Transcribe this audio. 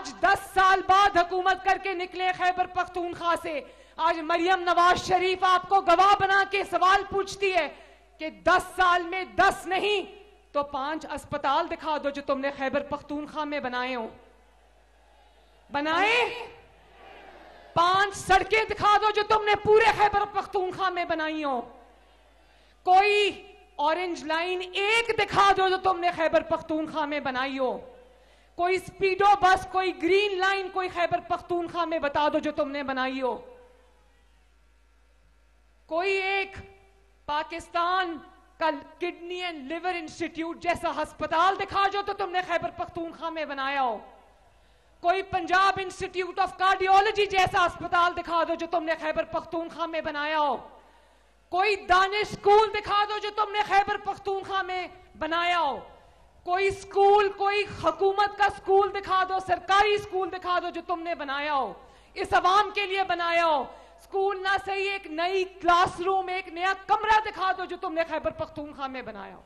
आज 10 साल बाद हुकूमत करके निकले खैबर पख्तूनखा से आज मरियम नवाज शरीफ आपको गवाह बना के सवाल पूछती है कि 10 साल में 10 नहीं तो पांच अस्पताल दिखा दो जो तुमने खैबर पख्तूनखा में बनाए हो बनाए पांच सड़कें दिखा दो जो तुमने पूरे खैबर पख्तूनखा में बनाई हो कोई ऑरेंज लाइन एक दिखा दो जो तुमने खैबर पख्तूनखा में बनाई हो कोई स्पीडो बस कोई ग्रीन लाइन कोई खैबर पख्तूनखा में बता दो जो तुमने बनाई हो कोई एक पाकिस्तान का किडनी एंड लिवर इंस्टीट्यूट जैसा अस्पताल दिखा जो तो तुमने खैबर पख्तूनखा में बनाया हो कोई पंजाब इंस्टीट्यूट ऑफ कार्डियोलॉजी जैसा अस्पताल दिखा दो जो तुमने खैबर पख्तूनखा में बनाया हो कोई दानिश स्कूल दिखा दो जो तुमने खैबर पख्तूनखा में बनाया हो कोई स्कूल कोई हकूमत का स्कूल दिखा दो सरकारी स्कूल दिखा दो जो तुमने बनाया हो इस आवाम के लिए बनाया हो स्कूल ना सही एक नई क्लासरूम एक नया कमरा दिखा दो जो तुमने खैबर पख्तूनखा में बनाया हो